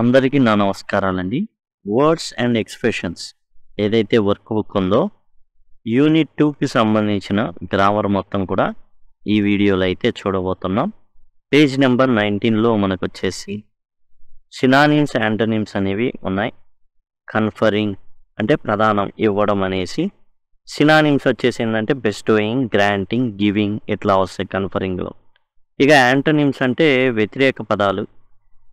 అందరికీ నా నమస్కారాలండి వర్డ్స్ అండ్ ఎక్స్ప్రెషన్స్ ఏదైతే వర్క్ బుక్ ఉందో యూనిట్ టూకి సంబంధించిన గ్రామర్ మొత్తం కూడా ఈ వీడియోలో అయితే చూడబోతున్నాం పేజ్ నెంబర్ నైన్టీన్లో మనకు వచ్చేసి సినానిమ్స్ యాంటనిమ్స్ అనేవి ఉన్నాయి కన్ఫరింగ్ అంటే ప్రధానం ఇవ్వడం అనేసి సినానిమ్స్ వచ్చేసి ఏంటంటే బెస్టోయింగ్ గ్రాంటింగ్ గివింగ్ ఇట్లా వస్తాయి కన్ఫరింగ్లో ఇక యాంటనిమ్స్ అంటే వ్యతిరేక పదాలు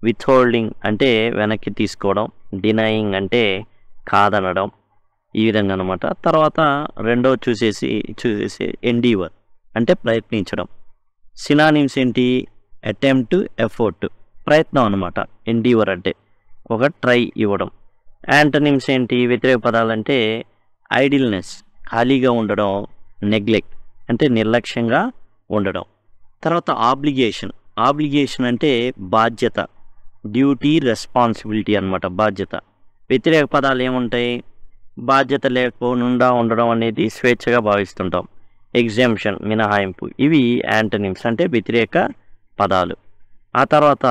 విత్ హోల్డింగ్ అంటే వెనక్కి తీసుకోవడం డినయింగ్ అంటే కాదనడం ఈ విధంగా అనమాట తర్వాత రెండో చూసేసి చూసేసి ఎండీవర్ అంటే ప్రయత్నించడం సినానిమ్స్ ఏంటి అటెంప్ట్ ఎఫోర్ట్ ప్రయత్నం అనమాట ఎండీవర్ అంటే ఒక ట్రై ఇవ్వడం యాంటనిమ్స్ ఏంటి వ్యతిరేక పదాలంటే ఐడిల్నెస్ ఖాళీగా ఉండడం నెగ్లెక్ట్ అంటే నిర్లక్ష్యంగా ఉండడం తర్వాత ఆబ్లిగేషన్ ఆబ్లిగేషన్ అంటే బాధ్యత డ్యూటీ రెస్పాన్సిబిలిటీ అనమాట బాధ్యత వ్యతిరేక పదాలు ఏముంటాయి బాధ్యత లేకుండా ఉండడం అనేది స్వేచ్ఛగా భావిస్తుంటాం ఎగ్జామ్షన్ మినహాయింపు ఇవి యాంటనిమ్స్ అంటే వ్యతిరేక పదాలు ఆ తర్వాత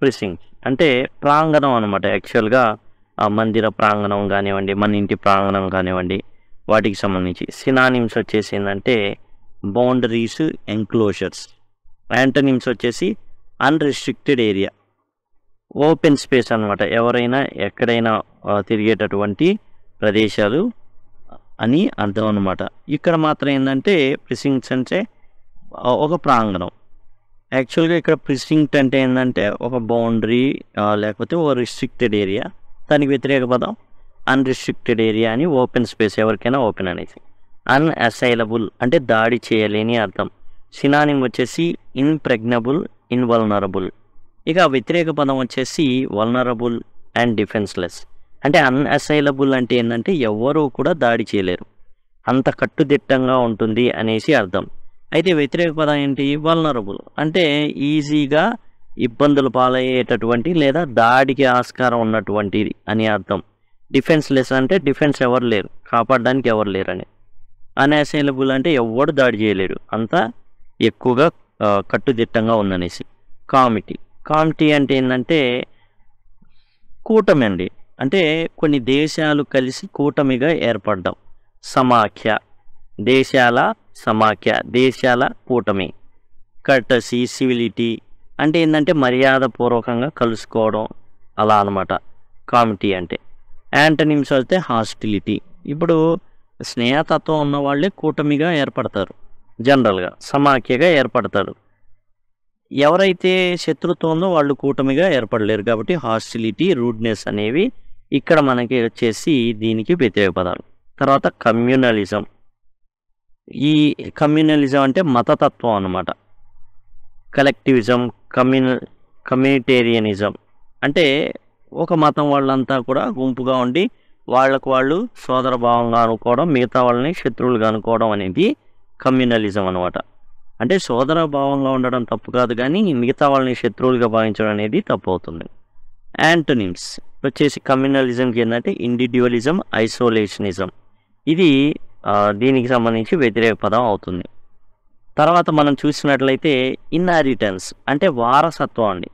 ప్రిసింగ్ అంటే ప్రాంగణం అనమాట యాక్చువల్గా ఆ మందిర ప్రాంగణం కానివ్వండి మన ఇంటి ప్రాంగణం కానివ్వండి వాటికి సంబంధించి సినానిమ్స్ వచ్చేసి ఏంటంటే బౌండరీస్ ఎంక్లోజర్స్ యాంటనిమ్స్ వచ్చేసి అన్రిస్ట్రిక్టెడ్ ఏరియా ఓపెన్ స్పేస్ అనమాట ఎవరైనా ఎక్కడైనా తిరిగేటటువంటి ప్రదేశాలు అని అర్థం అనమాట ఇక్కడ మాత్రం ఏంటంటే ప్రిసింగ్స్ అంటే ఒక ప్రాంగణం యాక్చువల్గా ఇక్కడ ప్రిసింక్ట్ అంటే ఏంటంటే ఒక బౌండరీ లేకపోతే ఒక రిస్ట్రిక్టెడ్ ఏరియా దానికి వ్యతిరేక పదం అన్రిస్ట్రిక్టెడ్ ఏరియా అని ఓపెన్ స్పేస్ ఎవరికైనా ఓపెన్ అనేది అన్అసైలబుల్ అంటే దాడి చేయలేని అర్థం సినానిమ్ వచ్చేసి ఇన్ప్రెగ్నబుల్ ఇన్వల్నరబుల్ ఇక వ్యతిరేక పదం వచ్చేసి వల్నరబుల్ అండ్ డిఫెన్స్లెస్ అంటే అన్అసైలబుల్ అంటే ఏంటంటే ఎవరూ కూడా దాడి చేయలేరు అంత కట్టుదిట్టంగా ఉంటుంది అనేసి అర్థం అయితే వ్యతిరేక పదం ఏంటి వల్నరబుల్ అంటే ఈజీగా ఇబ్బందులు పాలయ్యేటటువంటి లేదా దాడికి ఆస్కారం ఉన్నటువంటిది అని అర్థం డిఫెన్స్ లెస్ అంటే డిఫెన్స్ ఎవరు లేరు కాపాడడానికి ఎవరు లేరు అని అన్అసైలబుల్ అంటే ఎవడు దాడి చేయలేరు అంత ఎక్కువగా కట్టుదిట్టంగా ఉందనేసి కామిటీ కామిటీ అంటే ఏంటంటే కూటమి అంటే కొన్ని దేశాలు కలిసి కూటమిగా ఏర్పడ్డాం సమాఖ్య దేశాల సమాఖ్య దేశాల కూటమి కర్టసీ సివిలిటీ అంటే ఏంటంటే మర్యాదపూర్వకంగా కలుసుకోవడం అలా అనమాట కామిటీ అంటే యాంటనిమ్స్ వస్తే హాస్టిలిటీ ఇప్పుడు స్నేహతత్వం ఉన్న వాళ్ళే కూటమిగా ఏర్పడతారు జనరల్గా సమాఖ్యగా ఏర్పడతారు ఎవరైతే శత్రుత్వంలో వాళ్ళు కూటమిగా ఏర్పడలేరు కాబట్టి హాస్టిలిటీ రూడ్నెస్ అనేవి ఇక్కడ మనకి వచ్చేసి దీనికి వ్యతిరేక పదాలు తర్వాత కమ్యూనలిజం ఈ కమ్యూనలిజం అంటే మతతత్వం అనమాట కలెక్టివిజం కమ్యూన కమ్యూనిటేరియనిజం అంటే ఒక మతం వాళ్ళంతా కూడా గుంపుగా ఉండి వాళ్ళకు వాళ్ళు సోదర భావంగా అనుకోవడం మిగతా వాళ్ళని శత్రువులుగా అనుకోవడం అనేది కమ్యూనలిజం అనమాట అంటే సోదర భావంలో ఉండడం తప్పు కాదు కానీ మిగతా వాళ్ళని శత్రువులుగా భావించడం అనేది తప్పు అవుతుంది యాంటోనిమ్స్ వచ్చేసి కమ్యూనలిజంకి ఏంటంటే ఇండివిజువలిజం ఐసోలేషనిజం ఇది దీనికి సంబంధించి వ్యతిరేక పదం అవుతుంది తర్వాత మనం చూసినట్లయితే ఇన్హెరిటెన్స్ అంటే వారసత్వం అండి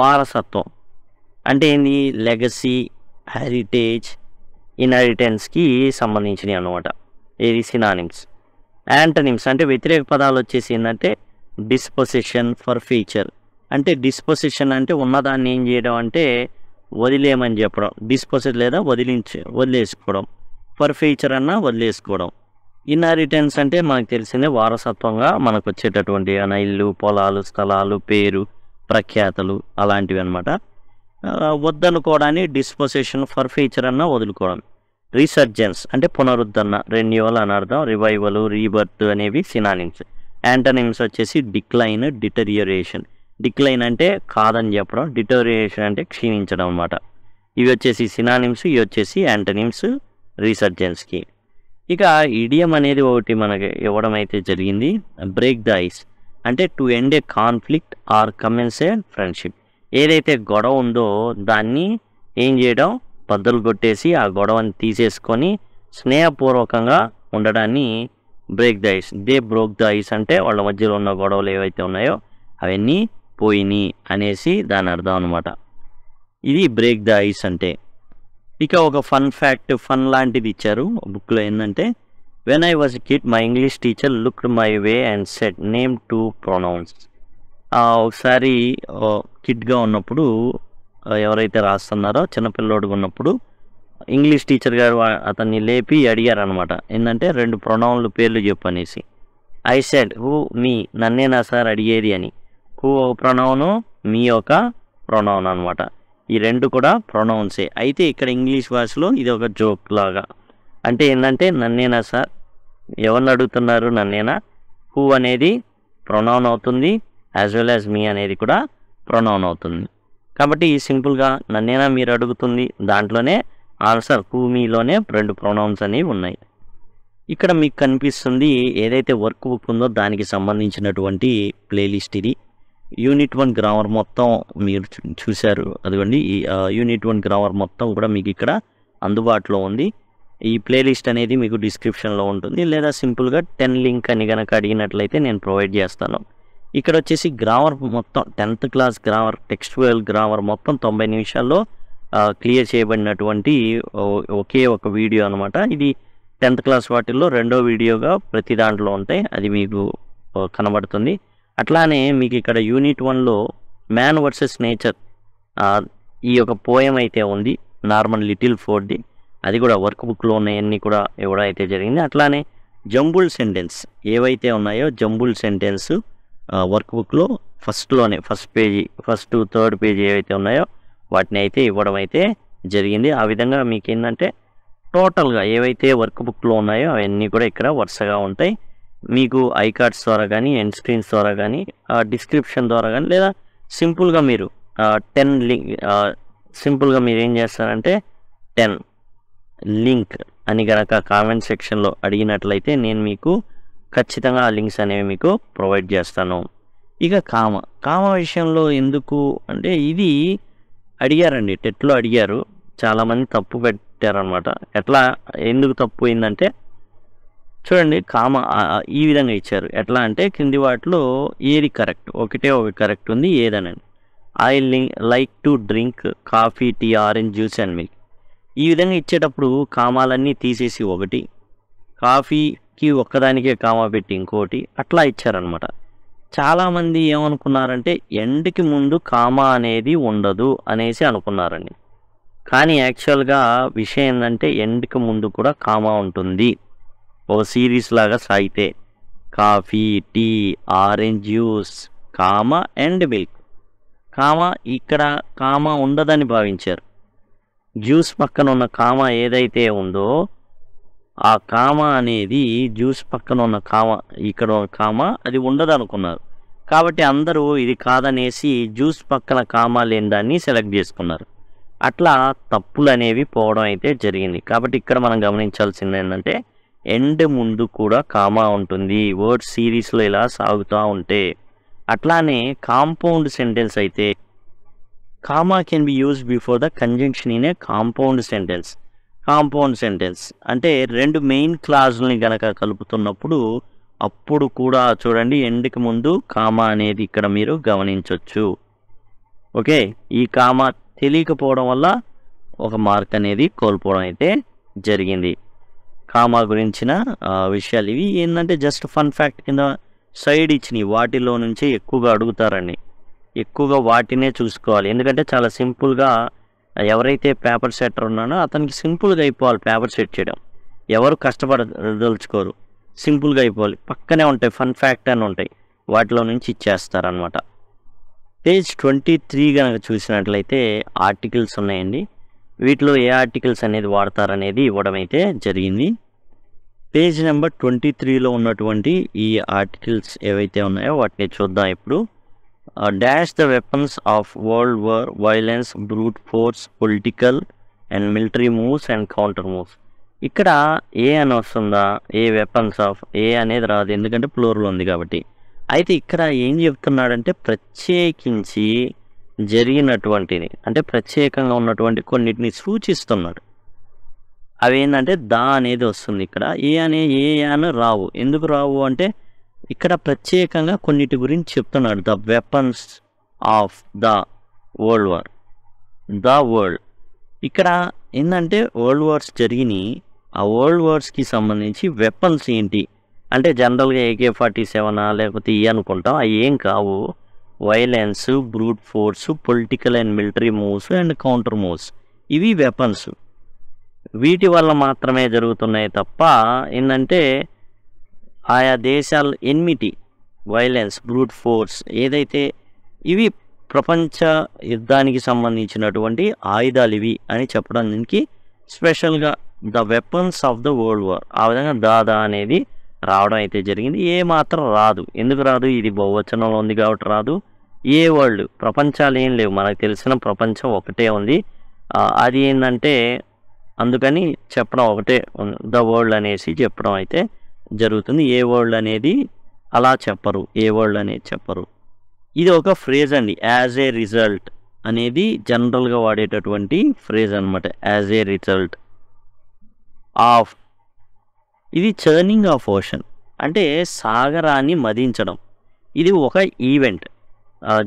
వారసత్వం అంటే ఏంది లెగసీ హెరిటేజ్ ఇన్హారిటెన్స్కి సంబంధించినవి అనమాట ఇది సినానిమ్స్ యాంటనిమ్స్ అంటే వ్యతిరేక పదాలు వచ్చేసి ఏంటంటే డిస్పొసిషన్ ఫర్ ఫీచర్ అంటే డిస్పొసిషన్ అంటే ఉన్నదాన్ని ఏం చేయడం అంటే వదిలేయమని చెప్పడం డిస్పొసిట్ లేదా వదిలించి వదిలేసుకోవడం ఫర్ ఫీచర్ అన్న వదిలేసుకోవడం ఇన్హారిటెన్స్ అంటే మనకు తెలిసిందే వారసత్వంగా మనకు వచ్చేటటువంటి ఇల్లు పొలాలు స్థలాలు పేరు ప్రఖ్యాతలు అలాంటివి అనమాట వద్దనుకోవడానికి డిస్పొసిషన్ ఫర్ ఫీచర్ అన్న వదులుకోవడం రీసర్జెన్స్ అంటే పునరుద్ధరణ రెన్యువల్ అని అర్థం రివైవల్ రీబర్త్ అనేవి సినానిమ్స్ యాంటనిమ్స్ వచ్చేసి డిక్లైన్ డిటరియోరేషన్ డిక్లైన్ అంటే కాదని చెప్పడం డిటోరియేషన్ అంటే క్షీణించడం అనమాట ఇవి వచ్చేసి సినానిమ్స్ ఇవి వచ్చేసి యాంటనిమ్స్ రీసర్జెన్స్కి ఇక ఇడియం అనేది ఒకటి మనకి ఇవ్వడం అయితే జరిగింది బ్రేక్ ద ఐస్ అంటే to end a conflict or commence a friendship ఏదైతే గొడవ ఉందో దాన్ని ఏం చేయడం పద్దలు కొట్టేసి ఆ గొడవని తీసేసుకొని స్నేహపూర్వకంగా ఉండడాన్ని break the ice they broke the ice అంటే వాళ్ళ మధ్యలో ఉన్న గొడవలు ఏవైతే ఉన్నాయో అవన్నీ పోయిని అనేసి దాని అర్థం అనమాట ఇది బ్రేక్ ద ఐస్ అంటే ఇక ఒక ఫన్ ఫ్యాక్ట్ ఫన్ లాంటిది ఇచ్చారు బుక్లో ఏంటంటే when I was kid my English teacher looked my way and said name two pronouns ఒకసారి కిట్గా ఉన్నప్పుడు ఎవరైతే రాస్తున్నారో చిన్నపిల్లోడుగా ఉన్నప్పుడు ఇంగ్లీష్ టీచర్ గారు అతన్ని లేపి అడిగారనమాట ఏంటంటే రెండు ప్రొనౌన్లు పేర్లు చెప్పు అనేసి ఐ సెడ్ హూ మీ నన్నేనా సార్ అడిగేది అని హూ ఒక ప్రొనౌను మీ ఒక ప్రొనౌన్ అనమాట ఈ రెండు కూడా ప్రొనౌన్సే అయితే ఇక్కడ ఇంగ్లీష్ భాషలో ఇది ఒక జోక్ లాగా అంటే ఏంటంటే నన్నేనా సార్ ఎవరిని అడుగుతున్నారు నన్నేనా హూ అనేది ప్రొనౌన్ అవుతుంది యాజ్ వెల్ యాజ్ మీ అనేది కూడా ప్రొనౌన్ అవుతుంది కాబట్టి ఈ సింపుల్గా నన్నేనా మీరు అడుగుతుంది దాంట్లోనే ఆన్సర్ భూమిలోనే రెండు ప్రొనౌన్స్ అనేవి ఉన్నాయి ఇక్కడ మీకు కనిపిస్తుంది ఏదైతే వర్క్ బుక్ ఉందో దానికి సంబంధించినటువంటి ప్లేలిస్ట్ ఇది యూనిట్ వన్ గ్రామర్ మొత్తం మీరు చూశారు అదిగోండి ఈ యూనిట్ వన్ గ్రామర్ మొత్తం కూడా మీకు ఇక్కడ అందుబాటులో ఉంది ఈ ప్లేలిస్ట్ అనేది మీకు డిస్క్రిప్షన్లో ఉంటుంది లేదా సింపుల్గా టెన్ లింక్ అని కనుక అడిగినట్లయితే నేను ప్రొవైడ్ చేస్తాను ఇక్కడ వచ్చేసి గ్రామర్ మొత్తం tenth class grammar textual grammar మొత్తం తొంభై నిమిషాల్లో క్లియర్ చేయబడినటువంటి ఒకే ఒక వీడియో అనమాట ఇది టెన్త్ క్లాస్ వాటిల్లో రెండో వీడియోగా ప్రతి దాంట్లో ఉంటాయి అది మీకు కనబడుతుంది అట్లానే మీకు ఇక్కడ యూనిట్ వన్లో మ్యాన్ వర్సెస్ నేచర్ ఈ యొక్క పోయం అయితే ఉంది నార్మల్ లిటిల్ ఫోర్ది అది కూడా వర్క్ బుక్లో ఉన్నాయన్నీ కూడా ఇవ్వడం అయితే జరిగింది అట్లానే జంబుల్ సెంటెన్స్ ఏవైతే ఉన్నాయో జంబుల్ సెంటెన్సు వర్క్ బుక్లో ఫస్ట్లోనే first page first third page ఏవైతే ఉన్నాయో వాటిని అయితే ఇవ్వడం అయితే జరిగింది ఆ విధంగా మీకు ఏంటంటే టోటల్గా ఏవైతే వర్క్ బుక్లో ఉన్నాయో అవన్నీ కూడా ఇక్కడ వరుసగా ఉంటాయి మీకు ఐ కార్డ్స్ ద్వారా కానీ ఎండ్ స్క్రీన్స్ ద్వారా కానీ డిస్క్రిప్షన్ ద్వారా కానీ లేదా సింపుల్గా మీరు టెన్ లింక్ సింపుల్గా మీరు ఏం చేస్తారంటే టెన్ లింక్ అని కనుక కామెంట్ సెక్షన్లో అడిగినట్లయితే నేను మీకు ఖచ్చితంగా ఆ లింక్స్ అనేవి మీకు ప్రొవైడ్ చేస్తాను ఇక కామ కామ విషయంలో ఎందుకు అంటే ఇది అడిగారండి టెట్లో అడిగారు చాలామంది తప్పు పెట్టారనమాట ఎట్లా ఎందుకు తప్పు అయిందంటే చూడండి కామ ఈ విధంగా ఇచ్చారు ఎట్లా అంటే కింది వాటిలో ఏది కరెక్ట్ ఒకటే ఒక కరెక్ట్ ఉంది ఏదనండి I link like to drink coffee tea orange juice and milk ఈ విధంగా ఇచ్చేటప్పుడు కామాలన్నీ తీసేసి ఒకటి కాఫీ కి ఒక్కదానికే కామా పెట్టి ఇంకోటి అట్లా ఇచ్చారనమాట చాలామంది ఏమనుకున్నారంటే ఎండ్కి ముందు కామా అనేది ఉండదు అనేసి అనుకున్నారండి కానీ యాక్చువల్గా విషయం ఏంటంటే ఎండ్కి ముందు కూడా కామా ఉంటుంది ఒక సిరీస్ లాగా సాగితే coffee tea orange juice comma and milk comma ఇక్కడ కామా ఉండదని భావించారు జ్యూస్ పక్కన ఉన్న కామా ఏదైతే ఉందో ఆ కామ అనేది జ్యూస్ పక్కన ఉన్న కామ ఇక్కడ కామ అది ఉండదు అనుకున్నారు కాబట్టి అందరూ ఇది కాదనేసి జ్యూస్ పక్కన కామ లేని దాన్ని సెలెక్ట్ చేసుకున్నారు అట్లా తప్పులు అనేవి పోవడం అయితే జరిగింది కాబట్టి ఇక్కడ మనం గమనించాల్సింది ఏంటంటే ఎండ్ ముందు కూడా కామా ఉంటుంది వర్డ్ సిరీస్లో ఇలా సాగుతూ ఉంటే అట్లానే కాంపౌండ్ సెంటెన్స్ అయితే comma can be use before the conjunction in a compound sentence compound sentence అంటే రెండు మెయిన్ క్లాజ్ని కనుక కలుపుతున్నప్పుడు అప్పుడు కూడా చూడండి ఎండ్కి ముందు కామా అనేది ఇక్కడ మీరు గమనించవచ్చు ఓకే ఈ కామా తెలియకపోవడం వల్ల ఒక మార్క్ అనేది కోల్పోవడం అయితే జరిగింది కామా గురించిన విషయాలు ఇవి ఏంటంటే జస్ట్ ఫన్ ఫ్యాక్ట్ కింద సైడ్ ఇచ్చినవి వాటిలో నుంచి ఎక్కువగా అడుగుతారండి ఎక్కువగా వాటినే చూసుకోవాలి ఎందుకంటే చాలా సింపుల్గా ఎవరైతే పేపర్ సెట్టర్ ఉన్నానో అతనికి సింపుల్గా అయిపోవాలి పేపర్ సెట్ చేయడం ఎవరు కష్టపడదలుచుకోరు సింపుల్గా అయిపోవాలి పక్కనే ఉంటాయి ఫన్ ఫ్యాక్ట్ అని ఉంటాయి వాటిలో నుంచి ఇచ్చేస్తారనమాట పేజ్ ట్వంటీ త్రీ కనుక చూసినట్లయితే ఆర్టికల్స్ ఉన్నాయండి వీటిలో ఏ ఆర్టికల్స్ అనేది వాడతారనేది ఇవ్వడం అయితే జరిగింది పేజ్ నెంబర్ ట్వంటీ త్రీలో ఉన్నటువంటి ఈ ఆర్టికల్స్ ఏవైతే ఉన్నాయో వాటిని చూద్దాం ఇప్పుడు uh, dash the weapons of world war violence brute force political and military moves and counter moves ఇక్కడ ఏ అని వస్తుందా ఏ వెపన్స్ ఆఫ్ ఏ అనేది రాదు ఎందుకంటే ఫ్లోర్లు ఉంది కాబట్టి అయితే ఇక్కడ ఏం చెప్తున్నాడంటే ప్రత్యేకించి జరిగినటువంటిది అంటే ప్రత్యేకంగా ఉన్నటువంటి కొన్నిటిని సూచిస్తున్నాడు అవి ఏంటంటే దా అనేది వస్తుంది ఇక్కడ ఏ అనే ఏ అని రావు ఎందుకు రావు అంటే ఇక్కడ ప్రత్యేకంగా కొన్నిటి గురించి చెప్తున్నాడు the weapons of the world war the world ఇక్కడ ఏంటంటే వరల్డ్ వార్స్ జరిగినాయి ఆ వరల్డ్ వార్స్కి సంబంధించి వెపన్స్ ఏంటి అంటే జనరల్గా ఏకే ఫార్టీ సెవెనా లేకపోతే ఇవి e అనుకుంటాం అవి ఏం కావు violence brute force political and military moves and counter moves ఇవి వెపన్స్ వీటి వల్ల మాత్రమే జరుగుతున్నాయి తప్ప ఏంటంటే ఆయా దేశాల ఎన్మిటి వైలెన్స్ బ్రూట్ ఫోర్స్ ఏదైతే ఇవి ప్రపంచ యుద్ధానికి సంబంధించినటువంటి ఆయుధాలు ఇవి అని చెప్పడానికి స్పెషల్గా the weapons of the world war ఆ విధంగా దాదా అనేది రావడం అయితే జరిగింది ఏ మాత్రం రాదు ఎందుకు రాదు ఇది బహువచనంలో ఉంది కాబట్టి రాదు ఏ వరల్డ్ ప్రపంచాలు ఏం లేవు మనకు తెలిసిన ప్రపంచం ఒకటే ఉంది అది ఏంటంటే అందుకని చెప్పడం ఒకటే ద వరల్డ్ అనేసి చెప్పడం అయితే జరుగుతుంది ఏ వర్డ్ అనేది అలా చెప్పరు ఏ వర్డ్ అనేది చెప్పరు ఇది ఒక ఫ్రేజ్ అండి యాజ్ ఏ రిజల్ట్ అనేది జనరల్గా వాడేటటువంటి ఫ్రేజ్ అనమాట యాజ్ ఏ రిజల్ట్ ఆఫ్ ఇది చర్నింగ్ ఆఫ్ ఓషన్ అంటే సాగరాన్ని మదించడం ఇది ఒక ఈవెంట్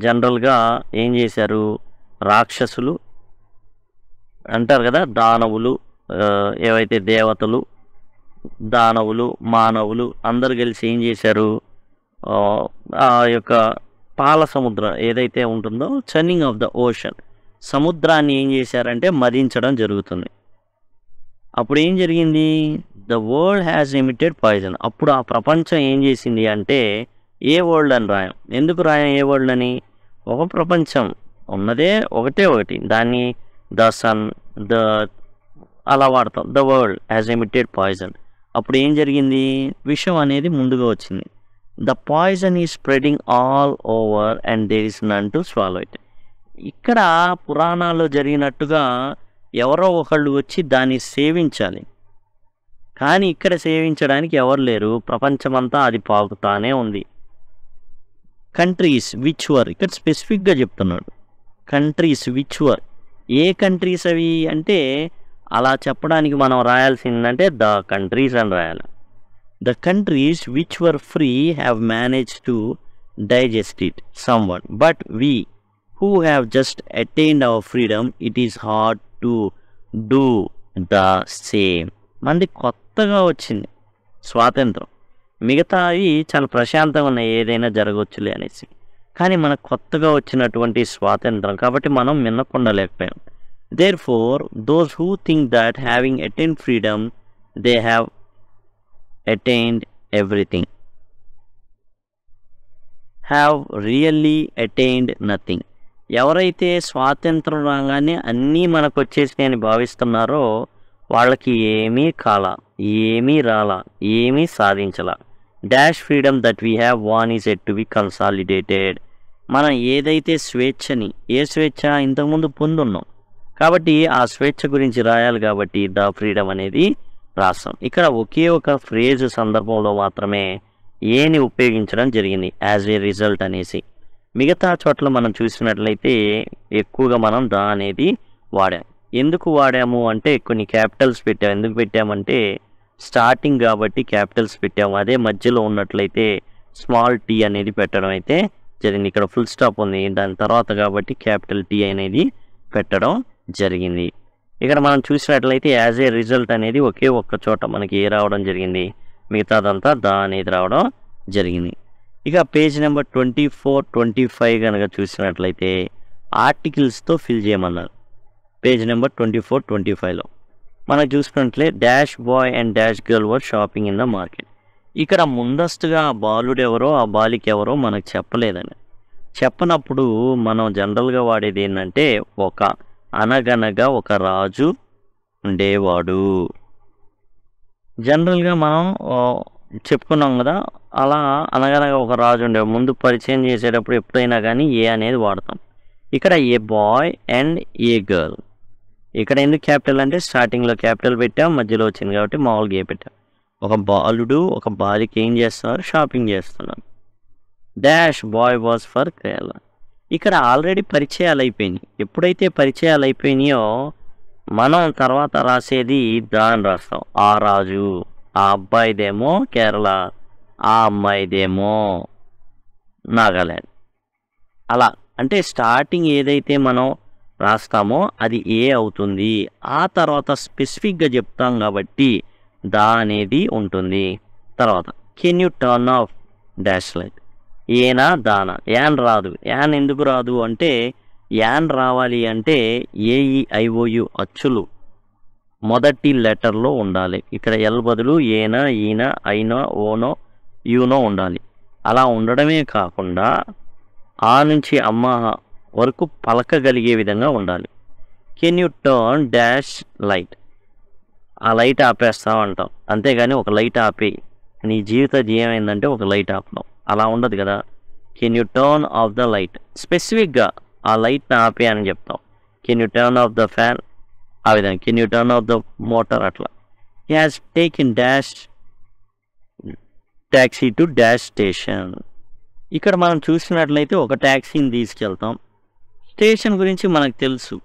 జనరల్గా ఏం చేశారు రాక్షసులు అంటారు కదా దానవులు ఏవైతే దేవతలు దానవులు మానవులు అందరు కలిసి ఏం చేశారు ఆ యొక్క పాల సముద్రం ఏదైతే ఉంటుందో చర్నింగ్ ఆఫ్ ద ఓషన్ సముద్రాన్ని ఏం చేశారంటే మదించడం జరుగుతుంది అప్పుడు ఏం జరిగింది the world has limited poison అప్పుడు ఆ ప్రపంచం ఏం చేసింది అంటే ఏ వరల్డ్ అని రాయం ఎందుకు రాయం ఏ వరల్డ్ అని ఒక ప్రపంచం ఉన్నదే ఒకటే ఒకటి దాన్ని ద సన్ ద అలా వాడతాం the world as limited poison అప్పుడు ఏం జరిగింది విషం అనేది ముందుగా వచ్చింది ద పాయిజన్ ఈ spreading all over and there is none to swallow it ఇక్కడ పురాణాల్లో జరిగినట్టుగా ఎవరో ఒకళ్ళు వచ్చి దాన్ని సేవించాలి కానీ ఇక్కడ సేవించడానికి ఎవరు లేరు ప్రపంచమంతా అది పాకుతానే ఉంది కంట్రీస్ విచ్ వర్ ఇక్కడ స్పెసిఫిక్గా చెప్తున్నాడు కంట్రీస్ విచ్ వర్ ఏ కంట్రీస్ అవి అంటే అలా చెప్పడానికి మనం రాయాల్సిందంటే ద కంట్రీస్ అని రాయాలి the countries which were free have manage to digest it someone but we who have just attained our freedom it is hard to do the same మంది కొత్తగా వచ్చింది స్వాతంత్రం మిగతా అవి చాలా ప్రశాంతంగా ఉన్నాయి ఏదైనా జరగవచ్చులే అనేసి కానీ మనకు కొత్తగా వచ్చినటువంటి స్వాతంత్రం కాబట్టి మనం మిన్నకుండలేకపోయాం Therefore, those who think that having attained freedom, they have attained everything, have really attained nothing. ఎవరైతే స్వాతంత్రం రాగానే అన్నీ మనకు వచ్చేసి అని భావిస్తున్నారో వాళ్ళకి ఏమీ కాల ఏమీ రాల ఏమీ సాధించాల dash freedom that we have won is yet to be consolidated మనం ఏదైతే స్వేచ్ఛని ఏ స్వేచ్ఛ ఇంతకుముందు పొందున్నాం కాబట్టి ఆ స్వేచ్ఛ గురించి రాయాలి కాబట్టి ద ఫ్రీడమ్ అనేది రాస్తాం ఇక్కడ ఒకే ఒక ఫ్రేజ్ సందర్భంలో మాత్రమే ఏని ఉపయోగించడం జరిగింది యాజ్ ఏ రిజల్ట్ అనేసి మిగతా చోట్ల మనం చూసినట్లయితే ఎక్కువగా మనం దా అనేది వాడాం ఎందుకు వాడాము అంటే కొన్ని క్యాపిటల్స్ పెట్టాం ఎందుకు పెట్టామంటే స్టార్టింగ్ కాబట్టి క్యాపిటల్స్ పెట్టాము అదే మధ్యలో ఉన్నట్లయితే స్మాల్ టీ అనేది పెట్టడం అయితే జరిగింది ఇక్కడ ఫుల్ స్టాప్ ఉంది దాని తర్వాత కాబట్టి క్యాపిటల్ టీ అనేది పెట్టడం జరిగింది ఇక్కడ మనం చూసినట్లయితే యాజ్ ఏ రిజల్ట్ అనేది ఒకే ఒక్క చోట మనకి ఏ రావడం జరిగింది మిగతాదంతా దా అనేది రావడం జరిగింది ఇక page number twenty four twenty five కనుక చూసినట్లయితే ఆర్టికల్స్తో ఫిల్ చేయమన్నారు page number twenty four twenty ఫైవ్లో మనం చూసుకున్నట్లే dash boy and dash girl were shopping in the market ఇక్కడ ముందస్తుగా ఆ బాలుడు ఎవరో ఆ బాలిక ఎవరో మనకు చెప్పలేదని చెప్పనప్పుడు మనం జనరల్గా వాడేది ఏంటంటే ఒక అనగనగా ఒక రాజు ఉండేవాడు జనరల్గా మనం చెప్పుకున్నాం కదా అలా అనగనగా ఒక రాజు ఉండే ముందు పరిచయం చేసేటప్పుడు ఎప్పుడైనా కానీ ఏ అనేది వాడతాం ఇక్కడ a boy and a girl ఇక్కడ ఎందుకు క్యాపిటల్ అంటే స్టార్టింగ్లో క్యాపిటల్ పెట్టాం మధ్యలో వచ్చింది కాబట్టి మామూలుగా ఏ పెట్టాం ఒక బాలుడు ఒక బాలిక ఏం చేస్తున్నారు షాపింగ్ చేస్తున్నారు dash boy was for Kerala ఇక్కడ ఆల్రెడీ పరిచయాలు అయిపోయినాయి ఎప్పుడైతే పరిచయాలు అయిపోయినాయో మనం తర్వాత రాసేది దాని రాస్తాం ఆ రాజు ఆ అబ్బాయిదేమో కేరళ ఆ అమ్మాయిదేమో నాగాల్యాండ్ అలా అంటే స్టార్టింగ్ ఏదైతే మనం రాస్తామో అది ఏ అవుతుంది ఆ తర్వాత స్పెసిఫిక్గా చెప్తాం కాబట్టి దా అనేది ఉంటుంది తర్వాత can you turn off dash light ఏనా దాన యాన్ రాదు యాన్ ఎందుకు రాదు అంటే యాన్ రావాలి అంటే ఏఈఐఓయు అచ్చులు మొదటి లెటర్లో ఉండాలి ఇక్కడ ఎల్ బదులు ఏనా ఈయన ఐనా ఓనో యూనో ఉండాలి అలా ఉండడమే కాకుండా ఆ నుంచి అమ్మ వరకు పలకగలిగే విధంగా ఉండాలి can you turn dash light ఆ లైట్ ఆపేస్తామంటాం అంతేగాని ఒక లైట్ ఆపి నీ జీవిత జీవం ఏంటంటే ఒక లైట్ ఆపడం అలా ఉండదు కదా can you turn off the light స్పెసిఫిక్గా ఆ లైట్ని ఆపే అని చెప్తాం can you turn off the fan ఆ విధంగా can you turn off the motor అట్లా he take in dash taxi to dash station ఇక్కడ మనం చూసినట్లయితే ఒక ట్యాక్సీని తీసుకెళ్తాం స్టేషన్ గురించి మనకు తెలుసు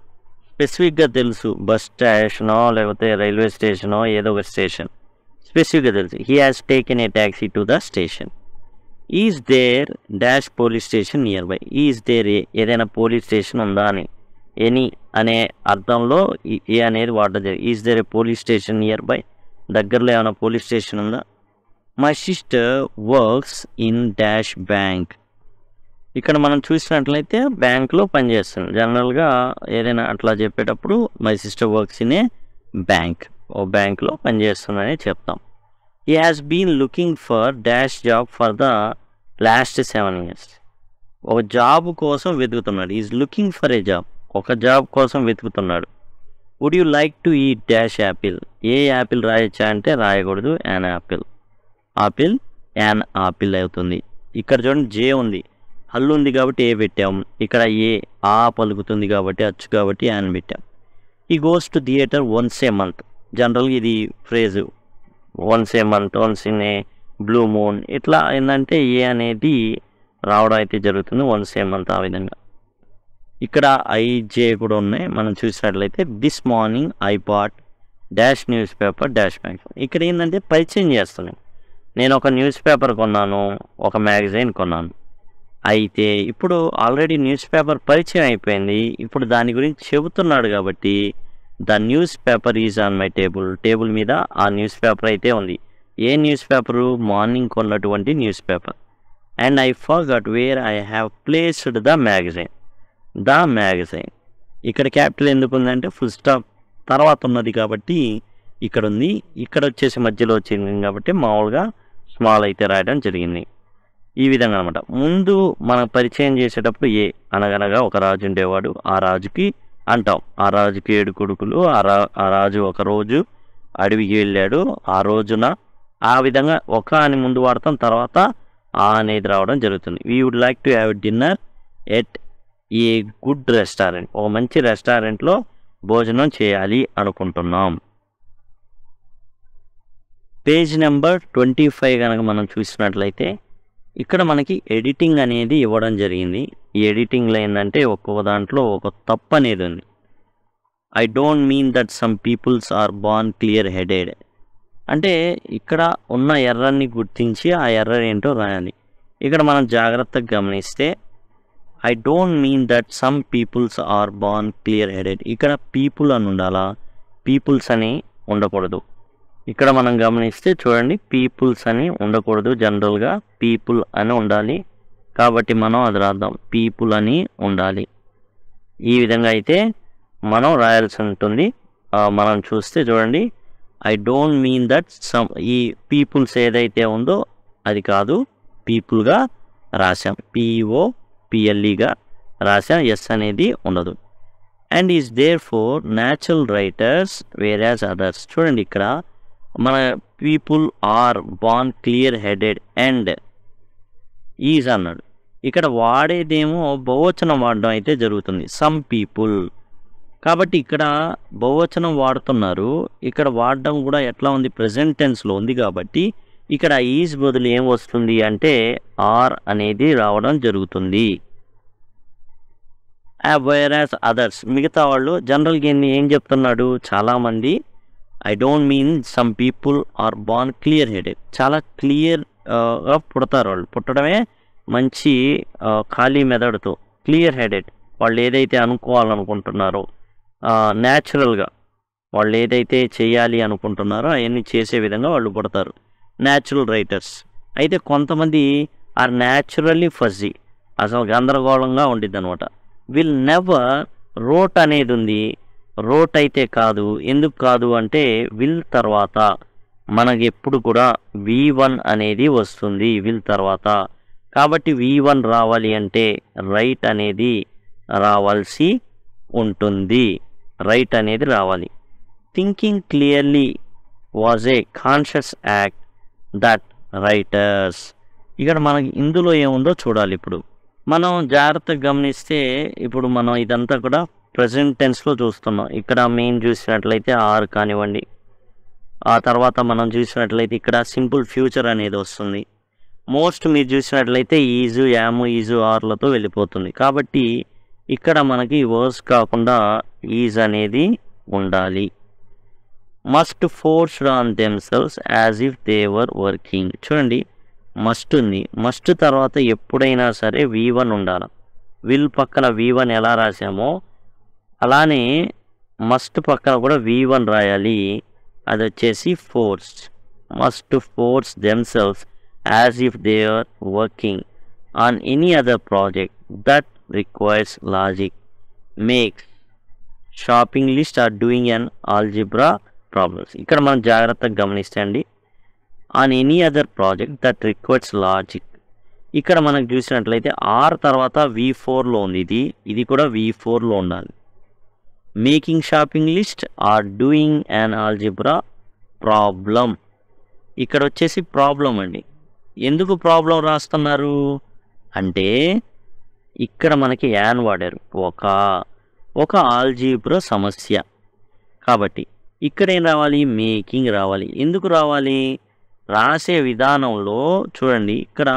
స్పెసిఫిక్గా తెలుసు బస్ స్టేషనో లేకపోతే రైల్వే స్టేషనో ఏదో ఒక స్టేషన్ స్పెసిఫిక్గా తెలుసు he has taken a taxi to the station is there dash police station nearby is there ఏదైనా పోలీస్ స్టేషన్ ఉందా అని ఎనీ అనే అర్థంలో ఏ అనేది వాడడం జరిగింది is there a police station nearby దగ్గరలో ఏమైనా పోలీస్ స్టేషన్ ఉందా my sister works in dash bank ఇక్కడ మనం చూసినట్లయితే బ్యాంక్లో పనిచేస్తుంది జనరల్గా ఏదైనా అట్లా చెప్పేటప్పుడు my sister works in a bank ఓ బ్యాంక్లో పనిచేస్తుందని చెప్తాం he has been looking for dash job for the last seven years ఒక జాబ్ కోసం వెతుకుతున్నాడు is looking for a job ఒక జాబ్ కోసం వెతుకుతున్నాడు would you like to eat dash apple a apple రాయొచ్చా అంటే రాయకూడదు an apple apple an apple అవుతుంది ఇక్కడ చూడండి జే ఉంది హల్లు ఉంది కాబట్టి ఏ పెట్టాం ఇక్కడ ఏ ఆ పలుకుతుంది కాబట్టి అచ్చు కాబట్టి యాన్ పెట్టాం ఈ goes to theatre once a month జనరల్గా ఇది phrase once a month once in a blue moon ఇట్లా ఏంటంటే ఏ అనేది రావడం అయితే జరుగుతుంది వన్స్ ఏ మంత్ ఆ విధంగా ఇక్కడ ఐజే కూడా ఉన్నాయి మనం చూసినట్లయితే this morning I bought dash newspaper dash magazine ఇక్కడ ఏంటంటే పరిచయం చేస్తున్నాం నేను ఒక న్యూస్ పేపర్ కొన్నాను ఒక మ్యాగజైన్ కొన్నాను అయితే ఇప్పుడు ఆల్రెడీ న్యూస్ పేపర్ పరిచయం అయిపోయింది ఇప్పుడు దాని గురించి చెబుతున్నాడు కాబట్టి the newspaper is on my table table మీద ఆ న్యూస్ పేపర్ అయితే ఉంది ఏ న్యూస్ పేపరు మార్నింగ్ కొన్నటువంటి newspaper and I forgot where I have placed the magazine the magazine ఇక్కడ క్యాపిటల్ ఎందుకు ఉందంటే ఫుల్ స్టాప్ తర్వాత ఉన్నది కాబట్టి ఇక్కడ ఉంది ఇక్కడ వచ్చేసి మధ్యలో వచ్చింది కాబట్టి మామూలుగా స్మాల్ అయితే రాయడం జరిగింది ఈ విధంగా అనమాట ముందు మనం పరిచయం చేసేటప్పుడు ఏ అనగనగా ఒక రాజు ఉండేవాడు ఆ రాజుకి అంటాం ఆ రాజుకి ఏడు కొడుకులు ఆ రా ఆ రాజు ఒకరోజు అడవికి వెళ్ళాడు ఆ రోజున ఆ విధంగా ఒక అని ముందు వాడతాం తర్వాత ఆ అనేది రావడం జరుగుతుంది we would like to have dinner at a good restaurant ఒక మంచి రెస్టారెంట్లో భోజనం చేయాలి అనుకుంటున్నాం పేజ్ నెంబర్ ట్వంటీ ఫైవ్ కనుక మనం చూసినట్లయితే ఇక్కడ మనకి ఎడిటింగ్ అనేది ఇవ్వడం జరిగింది ఈ ఎడిటింగ్లో ఏంటంటే ఒక్కొక్క దాంట్లో ఒక తప్పు అనేది ఉంది I don't mean that some peoples are born clear headed అంటే ఇక్కడ ఉన్న ఎర్రని గుర్తించి ఆ ఎర్రర్ ఏంటో రాయాలి ఇక్కడ మనం జాగ్రత్తగా గమనిస్తే I don't mean that some peoples are born clear headed ఇక్కడ పీపుల్ అని ఉండాలా పీపుల్స్ అని ఉండకూడదు ఇక్కడ మనం గమనిస్తే చూడండి పీపుల్స్ అని ఉండకూడదు జనరల్గా పీపుల్ అని ఉండాలి కాబట్టి మనం అది రాద్దాం పీపుల్ అని ఉండాలి ఈ విధంగా అయితే మనం రాయాల్సి ఉంటుంది మనం చూస్తే చూడండి I don't mean that some ఈ పీపుల్స్ ఏదైతే ఉందో అది కాదు పీపుల్గా రాశాం పిఓ పిఎల్ఈగా రాశాం ఎస్ అనేది ఉండదు and is there for natural writers వేరే అదర్స్ చూడండి ఇక్కడ మన people are born clear headed and is అన్నాడు ఇక్కడ వాడేదేమో బహువచనం వాడడం అయితే జరుగుతుంది సమ్ పీపుల్ కాబట్టి ఇక్కడ బహువచనం వాడుతున్నారు ఇక్కడ వాడడం కూడా ఎట్లా ఉంది ప్రజెంట్ టెన్స్లో ఉంది కాబట్టి ఇక్కడ ఈజ్ బదులు ఏం వస్తుంది అంటే ఆర్ అనేది రావడం జరుగుతుంది వేర్ అదర్స్ మిగతా వాళ్ళు జనరల్గా ఏం చెప్తున్నాడు చాలామంది I don't mean some people are born clear headed చాలా క్లియర్గా uh, పుడతారు వాళ్ళు పుట్టడమే మంచి uh, ఖాళీ మెదడుతో క్లియర్ హెడెడ్ వాళ్ళు ఏదైతే అనుకోవాలనుకుంటున్నారో న్యాచురల్గా uh, వాళ్ళు ఏదైతే చేయాలి అనుకుంటున్నారో అవన్నీ చేసే విధంగా వాళ్ళు పుడతారు న్యాచురల్ రైటర్స్ అయితే కొంతమంది ఆర్ న్యాచురల్లీ ఫజ్జీ అసలు గందరగోళంగా ఉండిద్ది అనమాట విల్ నెవర్ రోట్ అనేది ఉంది రోట్ అయితే కాదు ఎందుకు కాదు అంటే విల్ తర్వాత మనకి ఎప్పుడు కూడా వి వన్ అనేది వస్తుంది విల్ తర్వాత కాబట్టి వి వన్ రావాలి అంటే రైట్ అనేది రావాల్సి ఉంటుంది రైట్ అనేది రావాలి thinking clearly was a conscious act that writers ఇక్కడ మనకి ఇందులో ఏముందో చూడాలి ఇప్పుడు మనం జాగ్రత్తగా గమనిస్తే ఇప్పుడు మనం ఇదంతా కూడా ప్రజెంట్ టెన్స్లో చూస్తున్నాం ఇక్కడ మెయిన్ చూసినట్లయితే ఆర్ కానివ్వండి ఆ తర్వాత మనం చూసినట్లయితే ఇక్కడ సింపుల్ ఫ్యూచర్ అనేది వస్తుంది మోస్ట్ మీరు చూసినట్లయితే ఈజు యాము ఈజు ఆర్లతో వెళ్ళిపోతుంది కాబట్టి ఇక్కడ మనకి వర్స్ కాకుండా ఈజ్ అనేది ఉండాలి must force on themselves as if they were working చూడండి మస్ట్ ఉంది మస్ట్ తర్వాత ఎప్పుడైనా సరే వి వన్ ఉండాలి విల్ పక్కన వీ వన్ ఎలా రాసామో అలానే మస్ట్ పక్కన కూడా వి వన్ రాయాలి అది వచ్చేసి force must force themselves as if they are working on any other project that requires logic make shopping list or doing an algebra problems ఇక్కడ మనం జాగ్రత్తగా గమనిస్తండి on any other project that requires logic ఇక్కడ మనం చూసినట్లయితే are తర్వాత వి ఫోర్లో ఉంది ఇది ఇది కూడా వి ఫోర్లో ఉండాలి making shopping list or doing an algebra problem ఇక్కడ వచ్చేసి ప్రాబ్లం అండి ఎందుకు ప్రాబ్లం రాస్తున్నారు అంటే ఇక్కడ మనకి యాన్ వాడారు ఒక ఒక ఆల్జీబ్రా సమస్య కాబట్టి ఇక్కడ ఏం రావాలి మేకింగ్ రావాలి ఎందుకు రావాలి రాసే విధానంలో చూడండి ఇక్కడ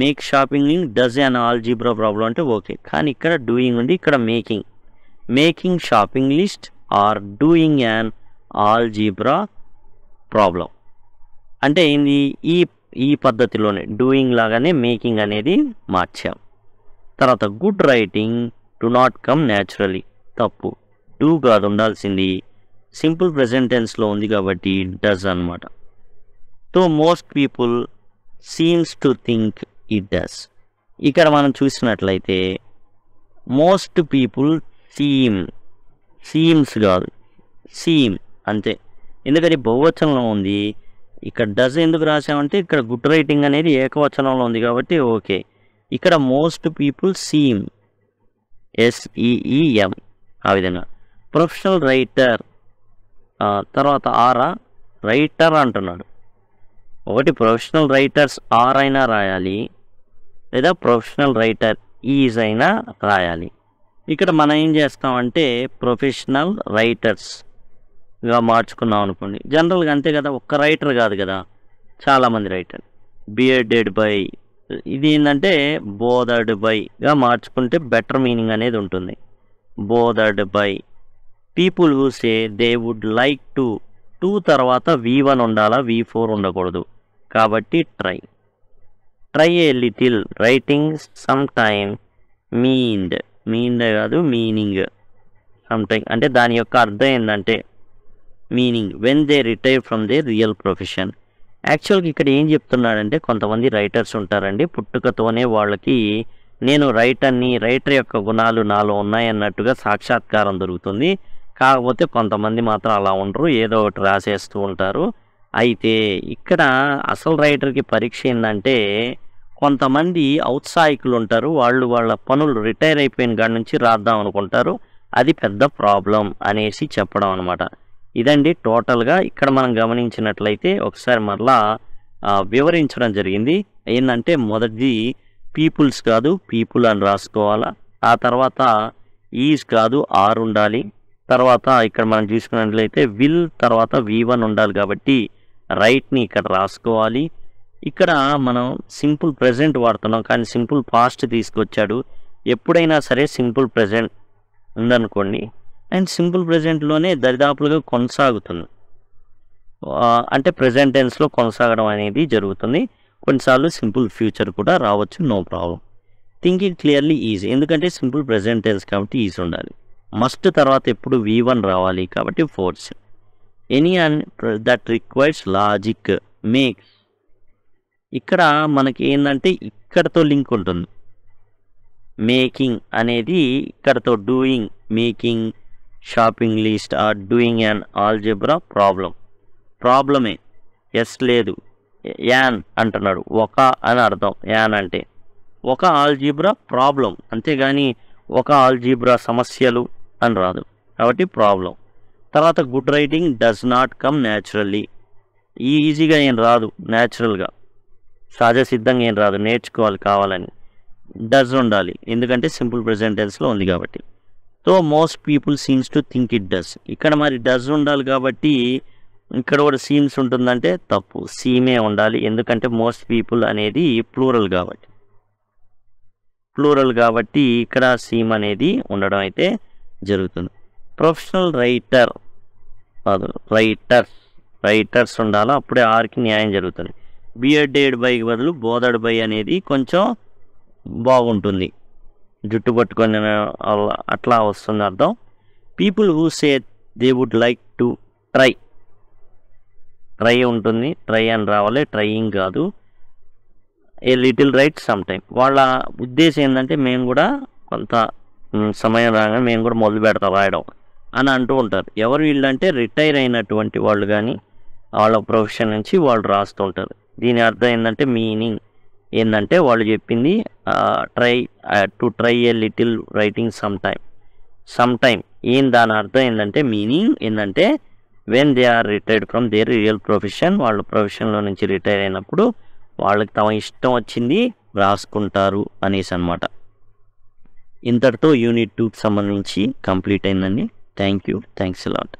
make shopping does an algebra problem అంటే ఓకే కానీ ఇక్కడ డూయింగ్ ఉంది ఇక్కడ making shopping list or doing doing algebra problem అంటే ఈ ఈ పద్ధతిలోనే డూయింగ్ లాగానే మేకింగ్ అనేది మార్చాం తర్వాత good writing do not come naturally తప్పు డూ కాదు ఉండాల్సింది సింపుల్ ప్రెజెంటెన్స్లో ఉంది కాబట్టి డస్ అనమాట though most people seems to think it does ఇక్కడ మనం చూసినట్లయితే మోస్ట్ పీపుల్ సీమ్ సీమ్స్ కాదు సీమ్ అంతే ఎందుకంటే బహువచనంలో ఉంది ఇక్కడ డజ్ ఎందుకు రాసామంటే ఇక్కడ గుడ్ రైటింగ్ అనేది ఏకవచనంలో ఉంది కాబట్టి ఓకే ఇక్కడ మోస్ట్ పీపుల్ సీమ్ ఎస్ఈఈఎం ఆ విధంగా ప్రొఫెషనల్ రైటర్ తర్వాత ఆరా రైటర్ అంటున్నాడు ఒకటి ప్రొఫెషనల్ రైటర్స్ ఆర్ అయినా రాయాలి లేదా ప్రొఫెషనల్ రైటర్ ఈజ్ అయినా రాయాలి ఇక్కడ మనం ఏం చేస్తామంటే ప్రొఫెషనల్ రైటర్స్గా మార్చుకున్నాం అనుకోండి జనరల్గా అంతే కదా ఒక్క రైటర్ కాదు కదా చాలామంది రైటర్ బిఎడెడ్ బై ఇది ఏంటంటే బోధడ్ బైగా మార్చుకుంటే బెటర్ మీనింగ్ అనేది ఉంటుంది bothered by people who say they would like to to తర్వాత వి వన్ ఉండాలా వి ఫోర్ ఉండకూడదు కాబట్టి try try a little writing some time meant మీన్డే కాదు మీనింగ్ సంథింగ్ అంటే దాని యొక్క అర్థం ఏంటంటే meaning when they retire from they real profession యాక్చువల్గా ఇక్కడ ఏం చెప్తున్నాడంటే కొంతమంది రైటర్స్ ఉంటారండి పుట్టుకతోనే వాళ్ళకి నేను రైటర్ని రైటర్ యొక్క గుణాలు నాలో ఉన్నాయన్నట్టుగా సాక్షాత్కారం దొరుకుతుంది కాకపోతే కొంతమంది మాత్రం అలా ఉండరు ఏదో ఒకటి రాసేస్తూ ఉంటారు అయితే ఇక్కడ అసలు రైటర్కి పరీక్ష ఏంటంటే కొంతమంది ఔత్సాహికులు ఉంటారు వాళ్ళు వాళ్ళ పనులు రిటైర్ అయిపోయిన కాడి నుంచి రాద్దాం అనుకుంటారు అది పెద్ద ప్రాబ్లం అనేసి చెప్పడం అనమాట ఇదండి టోటల్గా ఇక్కడ మనం గమనించినట్లయితే ఒకసారి మరలా వివరించడం జరిగింది ఏంటంటే మొదటిది పీపుల్స్ కాదు పీపుల్ అని రాసుకోవాలా ఆ తర్వాత ఈజ్ కాదు ఆర్ ఉండాలి తర్వాత ఇక్కడ మనం చూసుకున్నట్లయితే విల్ తర్వాత వి వన్ ఉండాలి కాబట్టి రైట్ని ఇక్కడ రాసుకోవాలి ఇక్కడ మనం సింపుల్ ప్రజెంట్ వాడుతున్నాం కానీ సింపుల్ పాస్ట్ తీసుకొచ్చాడు ఎప్పుడైనా సరే సింపుల్ ప్రజెంట్ ఉందనుకోండి అండ్ సింపుల్ ప్రజెంట్లోనే దరిదాపులుగా కొనసాగుతుంది అంటే ప్రజెంట్ టెన్స్లో కొనసాగడం అనేది జరుగుతుంది కొన్నిసార్లు సింపుల్ ఫ్యూచర్ కూడా రావచ్చు no problem thinking clearly easy ఎందుకంటే సింపుల్ ప్రజెంట్ టెన్స్ కాబట్టి ఈజీ ఉండాలి మస్ట్ తర్వాత ఎప్పుడు వి వన్ రావాలి కాబట్టి force any and that requires logic makes ఇక్కడ మనకి ఏంటంటే ఇక్కడతో లింక్ ఉంటుంది మేకింగ్ అనేది ఇక్కడతో doing making shopping list or doing all algebra problem ప్రాబ్లమే ఎస్ లేదు యాన్ అంటున్నాడు ఒక అని అర్థం యాన్ అంటే ఒక ఆల్జీబ్రా ప్రాబ్లం అంతేగాని ఒక ఆల్జీబ్రా సమస్యలు అని రాదు కాబట్టి ప్రాబ్లం తర్వాత good writing does not come naturally ఈజీగా ఏం రాదు న్యాచురల్గా సహజ సిద్ధంగా ఏం రాదు నేర్చుకోవాలి కావాలని డజ్ ఉండాలి ఎందుకంటే సింపుల్ ప్రజెంటెన్స్లో ఉంది కాబట్టి so most people seems to think it does ఇక్కడ మరి డజ్ ఉండాలి కాబట్టి ఇక్కడ కూడా సీమ్స్ ఉంటుందంటే తప్పు సీమే ఉండాలి ఎందుకంటే మోస్ట్ పీపుల్ అనేది ప్లూరల్ కాబట్టి ప్లూరల్ కాబట్టి ఇక్కడ సీమ్ అనేది ఉండడం అయితే జరుగుతుంది ప్రొఫెషనల్ రైటర్ కాదు రైటర్స్ రైటర్స్ ఉండాలో అప్పుడే ఆర్కి న్యాయం జరుగుతుంది బియర్డేడ్ బైకి బదులు బోదడ్ బై అనేది కొంచెం బాగుంటుంది జుట్టు పట్టుకొని అట్లా వస్తుంది అర్థం people who say they would like to try try ఉంటుంది ట్రై అని రావాలి ట్రయింగ్ కాదు a little write some time వాళ్ళ ఉద్దేశం ఏంటంటే మేము కూడా కొంత సమయం రాగానే మేము కూడా మొదలు పెడతాం రాయడం అని అంటూ ఉంటారు ఎవరు వీళ్ళంటే రిటైర్ అయినటువంటి వాళ్ళు కానీ వాళ్ళ ప్రొఫెషన్ నుంచి వాళ్ళు రాస్తుంటారు దీని అర్థం ఏంటంటే మీనింగ్ ఏంటంటే వాళ్ళు చెప్పింది try to try a little writing some time some time ఏం దాని అర్థం ఏంటంటే మీనింగ్ ఏంటంటే when they are retired from their real profession వాళ్ళ ప్రొఫెషన్లో నుంచి రిటైర్ అయినప్పుడు వాళ్ళకి తమ ఇష్టం వచ్చింది రాసుకుంటారు అనేసి అనమాట ఇంతటితో యూనిట్ టూకి సంబంధించి కంప్లీట్ అయిందండి థ్యాంక్ యూ థ్యాంక్స్ లాట్